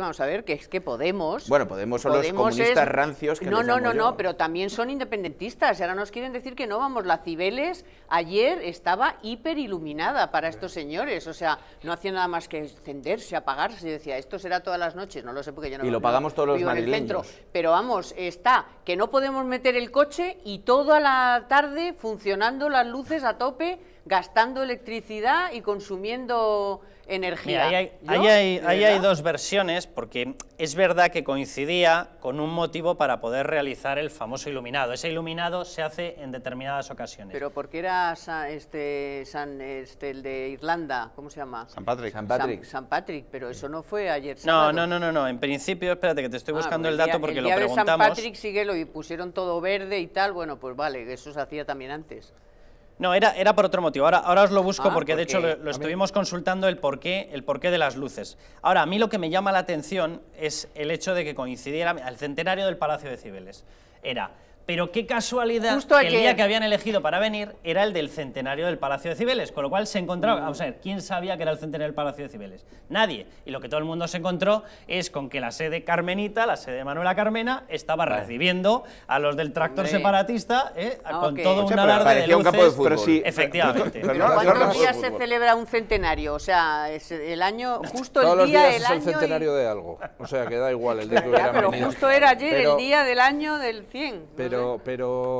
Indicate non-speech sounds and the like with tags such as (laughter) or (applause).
Vamos a ver, que es que Podemos... Bueno, Podemos son los comunistas rancios que No, no, no, no, pero también son independentistas. Ahora nos quieren decir que no, vamos, la Cibeles ayer estaba hiperiluminada para estos señores. O sea, no hacía nada más que encenderse, apagarse. Yo decía, esto será todas las noches, no lo sé porque yo no... Y lo pagamos todos los madrileños. Pero vamos, está que no podemos meter el coche y toda la tarde funcionando las luces a tope, gastando electricidad y consumiendo energía. Mira, hay, ahí hay dos versiones porque es verdad que coincidía con un motivo para poder realizar el famoso iluminado. Ese iluminado se hace en determinadas ocasiones. Pero porque era este, San, este, el de Irlanda, ¿cómo se llama? San Patrick. San Patrick, San, Patrick pero eso no fue ayer. No, no, no, no, en principio, espérate que te estoy ah, buscando el, dato porque el lo preguntamos. De San Patrick sigue y pusieron todo verde y tal, bueno, pues vale, eso se hacía también antes. No, era, era por otro motivo. Ahora, ahora os lo busco ah, porque, de hecho lo, estuvimos consultando el porqué, el porqué de las luces. Ahora, a mí lo que me llama la atención es el hecho de que coincidiera el centenario del Palacio de Cibeles. Era pero qué casualidad que el día que habían elegido para venir era el del centenario del Palacio de Cibeles, con lo cual se encontraba, mm. vamos a ver, ¿quién sabía que era el centenario del Palacio de Cibeles? Nadie. Y lo que todo el mundo se encontró es con que la sede carmenita, la sede de Manuela Carmena, estaba recibiendo a los del tractor separatista ¿eh? con todo un alarde de Un campo de fútbol. Efectivamente. Pero, se celebra un centenario? O sea, es el año, (laughs) justo el día, del año. es el centenario de algo. O sea, que da igual el día que (laughs) Pero justo era ayer el día del año del 100. Pero pero, pero